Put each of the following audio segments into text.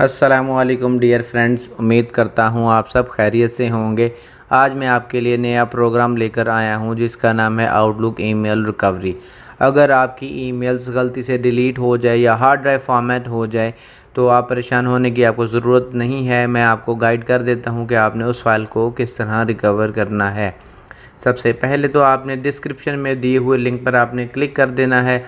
Aslam dear friends उम्मीद करता हूँ आप सब खैरियत से होंगे आज मैं आपके लिए नया प्रोग्राम लेकर आया हूँ जिसका नाम है आउटलुक ईमेल रिकवरी अगर आपकी ईमेल्स गलती से डिलीट हो जाए या हार्ड ड्राइव फॉर्मेट हो जाए तो आप परेशान होने की आपको ज़रूरत नहीं है मैं आपको गाइड कर देता हूँ कि आपने उस फाइल को किस तरह रिकवर करना है सबसे पहले तो आपने डिस्क्रिप्शन में दिए हुए लिंक पर आपने क्लिक कर देना है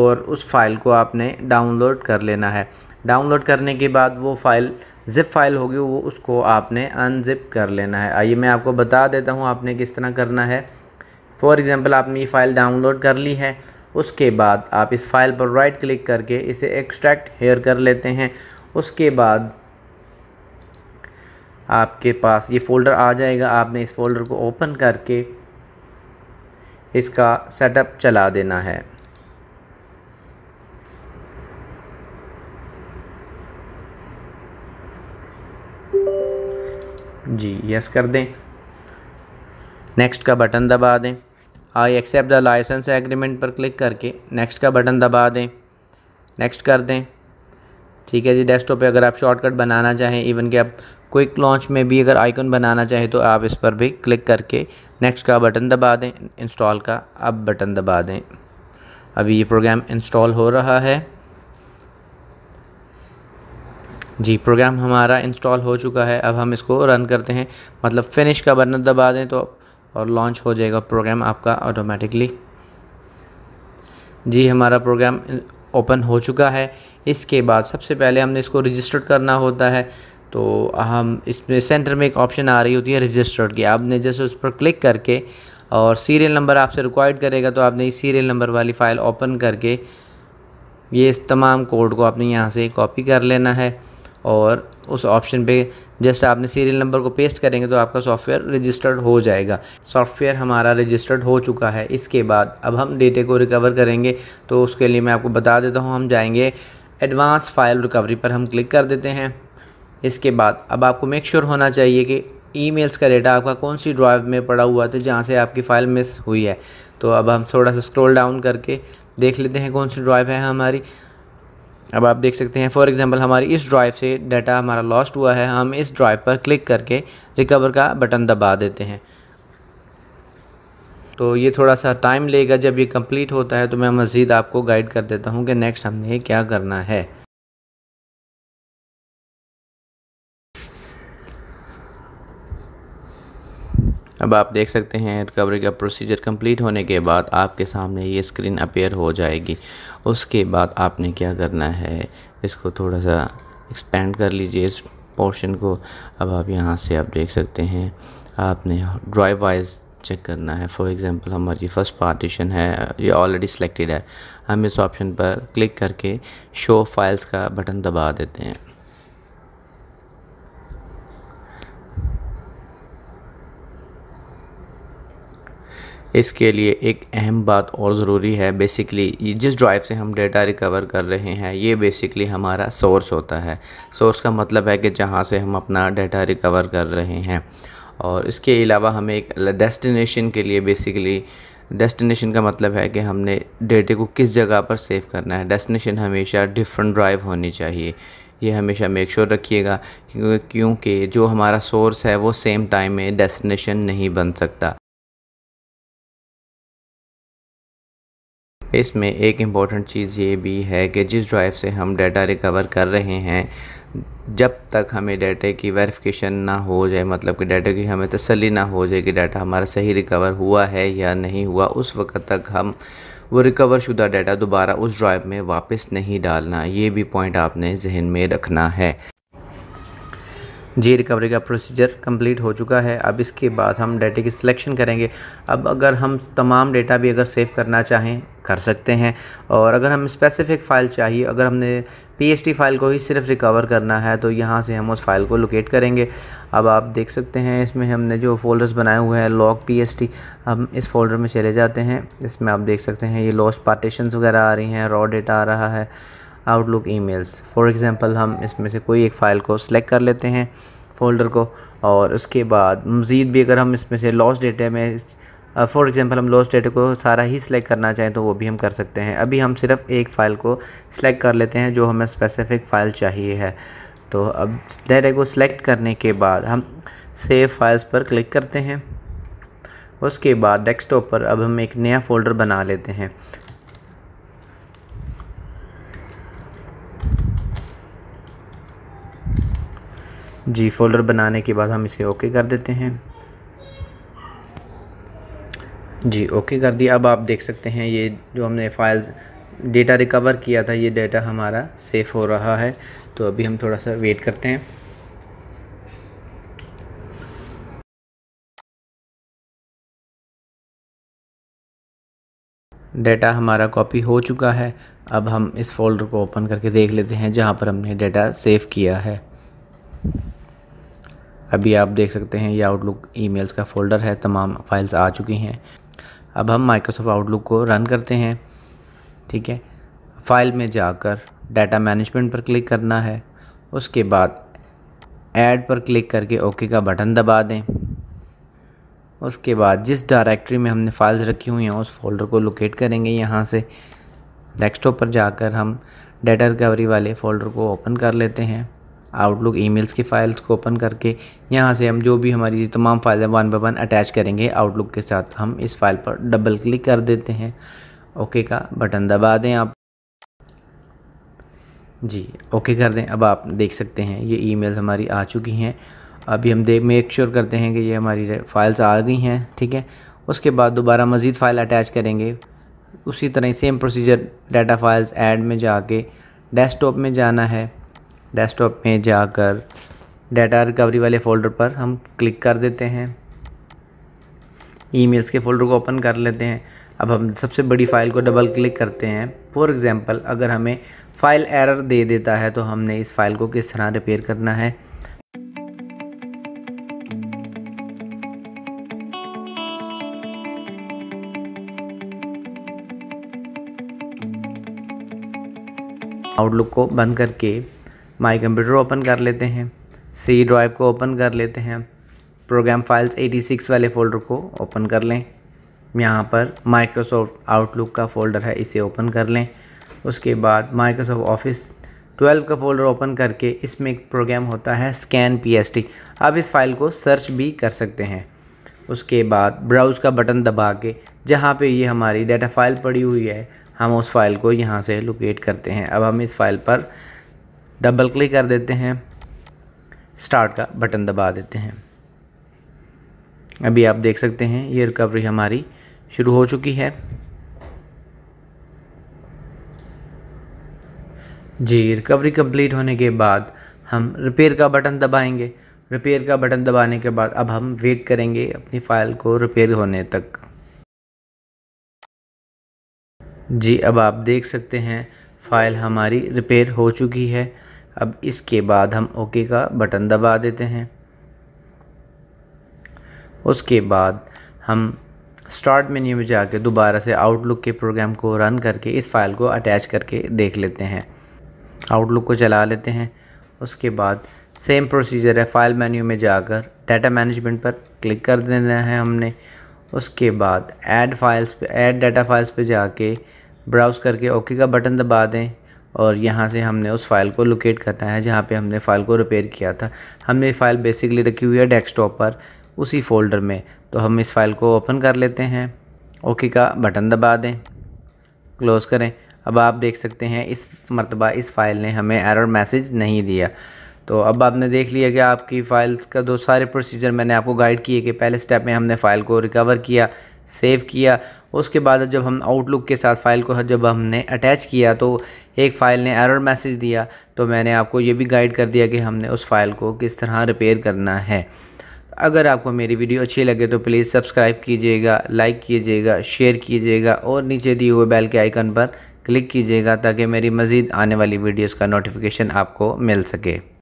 और उस फाइल को आपने डाउनलोड कर लेना है डाउनलोड करने के बाद वो फाइल जिप फाइल होगी वो उसको आपने अनजिप कर लेना है आइए मैं आपको बता देता हूँ आपने किस तरह करना है फॉर एग्ज़ाम्पल आपने ये फ़ाइल डाउनलोड कर ली है उसके बाद आप इस फाइल पर राइट क्लिक करके इसे एक्सट्रैक्ट हेयर कर लेते हैं उसके बाद आपके पास ये फ़ोल्डर आ जाएगा आपने इस फोल्डर को ओपन करके इसका सेटअप चला देना है जी यस कर दें नेक्स्ट का बटन दबा दें I accept the licence agreement पर क्लिक करके नेक्स्ट का बटन दबा दें नेक्स्ट कर दें ठीक है जी डेस्कटॉप पे अगर आप शॉर्टकट बनाना चाहें इवन कि आप क्विक लॉन्च में भी अगर आइकन बनाना चाहें तो आप इस पर भी क्लिक करके नेक्स्ट का बटन दबा दें इंस्टॉल का अब बटन दबा दें अभी ये प्रोग्राम इंस्टॉल हो रहा है जी प्रोग्राम हमारा इंस्टॉल हो चुका है अब हम इसको रन करते हैं मतलब फिनिश का बटन दबा दें तो और लॉन्च हो जाएगा प्रोग्राम आपका ऑटोमेटिकली जी हमारा प्रोग्राम ओपन हो चुका है इसके बाद सबसे पहले हमने इसको रजिस्टर्ड करना होता है तो हम इसमें सेंटर में एक ऑप्शन आ रही होती है रजिस्टर्ड की आपने जैसे उस पर क्लिक करके और सीरियल नंबर आपसे रिक्वायर्ड करेगा तो आपने इस सीरियल नंबर वाली फ़ाइल ओपन करके ये इस तमाम कोड को आपने यहाँ से कॉपी कर लेना है और उस ऑप्शन पे जस्ट आपने सीरियल नंबर को पेस्ट करेंगे तो आपका सॉफ्टवेयर रजिस्टर्ड हो जाएगा सॉफ्टवेयर हमारा रजिस्टर्ड हो चुका है इसके बाद अब हम डेटे को रिकवर करेंगे तो उसके लिए मैं आपको बता देता हूँ हम जाएंगे एडवांस फाइल रिकवरी पर हम क्लिक कर देते हैं इसके बाद अब आपको मेक श्योर sure होना चाहिए कि ईमेल्स का डेटा आपका कौन सी ड्राइव में पड़ा हुआ था जहाँ से आपकी फ़ाइल मिस हुई है तो अब हम थोड़ा सा स्क्रॉल डाउन करके देख लेते हैं कौन सी ड्राइव है हमारी अब आप देख सकते हैं फॉर एग्जांपल हमारी इस ड्राइव से डाटा हमारा लॉस्ट हुआ है हम इस ड्राइव पर क्लिक करके रिकवर का बटन दबा देते हैं तो ये थोड़ा सा टाइम लेगा जब ये कंप्लीट होता है तो मैं मज़ीद आपको गाइड कर देता हूँ कि नेक्स्ट हमने क्या करना है अब आप देख सकते हैं रिकवरी का प्रोसीजर कंप्लीट होने के बाद आपके सामने ये स्क्रीन अपेयर हो जाएगी उसके बाद आपने क्या करना है इसको थोड़ा सा एक्सपेंड कर लीजिए इस पोर्शन को अब आप यहाँ से आप देख सकते हैं आपने ड्राइव वाइज चेक करना है फॉर एग्ज़ाम्पल हमारी फर्स्ट पार्टीशन है ये ऑलरेडी सिलेक्टेड है हम इस ऑप्शन पर क्लिक करके शो फाइल्स का बटन दबा देते हैं इसके लिए एक अहम बात और ज़रूरी है बेसिकली जिस ड्राइव से हम डेटा रिकवर कर रहे हैं ये बेसिकली हमारा सोर्स होता है सोर्स का मतलब है कि जहाँ से हम अपना डेटा रिकवर कर रहे हैं और इसके अलावा हमें एक डेस्टिनेशन के लिए बेसिकली डेस्टिनेशन का मतलब है कि हमने डेटे को किस जगह पर सेव करना है डेस्टिनेशन हमेशा डिफरेंट ड्राइव होनी चाहिए ये हमेशा मेक श्योर रखिएगा क्योंकि जो हमारा सोर्स है वो सेम टाइम में डेस्टिनेशन नहीं बन सकता इसमें एक इम्पॉर्टेंट चीज़ ये भी है कि जिस ड्राइव से हम डाटा रिकवर कर रहे हैं जब तक हमें डाटा की वेरिफिकेशन ना हो जाए मतलब कि डाटा की हमें तसली ना हो जाए कि डाटा हमारा सही रिकवर हुआ है या नहीं हुआ उस वक्त तक हम वो रिकवर शुदा डाटा दोबारा उस ड्राइव में वापस नहीं डालना ये भी पॉइंट आपने जहन में रखना है जी रिकवरी का प्रोसीजर कंप्लीट हो चुका है अब इसके बाद हम डेटे की सिलेक्शन करेंगे अब अगर हम तमाम डेटा भी अगर सेव करना चाहें कर सकते हैं और अगर हम स्पेसिफिक फ़ाइल चाहिए अगर हमने पी फाइल को ही सिर्फ रिकवर करना है तो यहाँ से हम उस फाइल को लोकेट करेंगे अब आप देख सकते हैं इसमें हमने जो फोल्डर्स बनाए हुए हैं लॉग पी हम इस फोल्डर में चले जाते हैं इसमें आप देख सकते हैं ये लॉस पार्टीशन वगैरह आ रही हैं रॉ डेटा आ रहा है आउटलुक मेल्स फॉर एग्ज़ाम्पल हम इसमें से कोई एक फ़ाइल को सिलेक्ट कर लेते हैं फ़ोल्डर को और उसके बाद मज़ीद भी अगर हम इसमें से लॉस डेटे में फॉर एग्ज़ाम्पल हम लॉस डेटे को सारा ही सिलेक्ट करना चाहें तो वो भी हम कर सकते हैं अभी हम सिर्फ़ एक फ़ाइल को सिलेक्ट कर लेते हैं जो हमें स्पेसिफ़िक फ़ाइल चाहिए है तो अब डेटे को सिलेक्ट करने के बाद हम सेव फाइल्स पर क्लिक करते हैं उसके बाद डेस्कटॉप पर अब हम एक नया फ़ोल्डर बना लेते हैं जी फोल्डर बनाने के बाद हम इसे ओके कर देते हैं जी ओके कर दिया अब आप देख सकते हैं ये जो हमने फाइल्स डेटा रिकवर किया था ये डेटा हमारा सेफ़ हो रहा है तो अभी हम थोड़ा सा वेट करते हैं डेटा हमारा कॉपी हो चुका है अब हम इस फोल्डर को ओपन करके देख लेते हैं जहाँ पर हमने डेटा सेव किया है अभी आप देख सकते हैं ये आउटलुक ईमेल्स का फ़ोल्डर है तमाम फाइल्स आ चुकी हैं अब हम माइक्रोसॉफ्ट आउटलुक को रन करते हैं ठीक है फाइल में जाकर डाटा मैनेजमेंट पर क्लिक करना है उसके बाद ऐड पर क्लिक करके ओके का बटन दबा दें उसके बाद जिस डायरेक्टरी में हमने फाइल्स रखी हुई हैं उस फोल्डर को लोकेट करेंगे यहाँ से डेस्कटॉप पर जाकर हम डेटा रिकवरी वाले फ़ोल्डर को ओपन कर लेते हैं आउटलुक ईमेल्स की फ़ाइल्स को ओपन करके यहाँ से हम जो भी हमारी तमाम फाइलें वन बाई वन अटैच करेंगे आउटलुक के साथ हम इस फाइल पर डबल क्लिक कर देते हैं ओके का बटन दबा दें आप जी ओके कर दें अब आप देख सकते हैं ये ईमेल हमारी आ चुकी हैं अभी हम देख मेक श्योर करते हैं कि ये हमारी फ़ाइल्स आ गई हैं ठीक है उसके बाद दोबारा मज़ीद फ़ाइल अटैच करेंगे उसी तरह same procedure data files add में जाके डेस्कटॉप में जाना है डेस्कटॉप में जाकर डाटा रिकवरी वाले फ़ोल्डर पर हम क्लिक कर देते हैं ईमेल्स के फ़ोल्डर को ओपन कर लेते हैं अब हम सबसे बड़ी फ़ाइल को डबल क्लिक करते हैं फॉर एग्ज़ाम्पल अगर हमें फ़ाइल एरर दे देता है तो हमने इस फ़ाइल को किस तरह रिपेयर करना है आउटलुक को बंद करके माई कंप्यूटर ओपन कर लेते हैं सी ड्राइव को ओपन कर लेते हैं प्रोग्राम फाइल्स 86 वाले फ़ोल्डर को ओपन कर लें यहाँ पर माइक्रोसॉफ्ट आउटलुक का फ़ोल्डर है इसे ओपन कर लें उसके बाद माइक्रोसॉफ्ट ऑफिस 12 का फ़ोल्डर ओपन करके इसमें एक प्रोग्राम होता है स्कैन टी आप इस फाइल को सर्च भी कर सकते हैं उसके बाद ब्राउज़ का बटन दबा के जहाँ पे ये हमारी डाटा फाइल पड़ी हुई है हम उस फाइल को यहाँ से लोकेट करते हैं अब हम इस फाइल पर डबल क्लिक कर देते हैं स्टार्ट का बटन दबा देते हैं अभी आप देख सकते हैं ये रिकवरी हमारी शुरू हो चुकी है जी रिकवरी कंप्लीट होने के बाद हम रिपेयर का बटन दबाएंगे रिपेयर का बटन दबाने के बाद अब हम वेट करेंगे अपनी फ़ाइल को रिपेयर होने तक जी अब आप देख सकते हैं फ़ाइल हमारी रिपेयर हो चुकी है अब इसके बाद हम ओके का बटन दबा देते हैं उसके बाद हम स्टार्ट मेन्यू में जाके दोबारा से आउटलुक के प्रोग्राम को रन करके इस फाइल को अटैच करके देख लेते हैं आउटलुक को चला लेते हैं उसके बाद सेम प्रोसीजर है फाइल मेन्यू में जाकर डाटा मैनेजमेंट पर क्लिक कर देना है हमने उसके बाद ऐड फाइल्स पे ऐड डाटा फाइल्स पे जाके ब्राउज़ करके ओके का बटन दबा दें और यहाँ से हमने उस फाइल को लोकेट करना है जहाँ पे हमने फ़ाइल को रिपेयर किया था हमने फ़ाइल बेसिकली रखी हुई है डेस्कटॉप पर उसी फोल्डर में तो हम इस फाइल को ओपन कर लेते हैं ओके का बटन दबा दें क्लोज़ करें अब आप देख सकते हैं इस मरतबा इस फ़ाइल ने हमें एरर मैसेज नहीं दिया तो अब आपने देख लिया कि आपकी फ़ाइल्स का दो सारे प्रोसीजर मैंने आपको गाइड किए कि पहले स्टेप में हमने फ़ाइल को रिकवर किया सेव किया उसके बाद जब हम आउटलुक के साथ फ़ाइल को जब हमने अटैच किया तो एक फ़ाइल ने एरर मैसेज दिया तो मैंने आपको ये भी गाइड कर दिया कि हमने उस फ़ाइल को किस तरह रिपेयर करना है अगर आपको मेरी वीडियो अच्छी लगे तो प्लीज़ सब्सक्राइब कीजिएगा लाइक कीजिएगा शेयर कीजिएगा और नीचे दिए हुए बैल के आइकन पर क्लिक कीजिएगा ताकि मेरी मज़ीद आने वाली वीडियोज़ का नोटिफिकेशन आपको मिल सके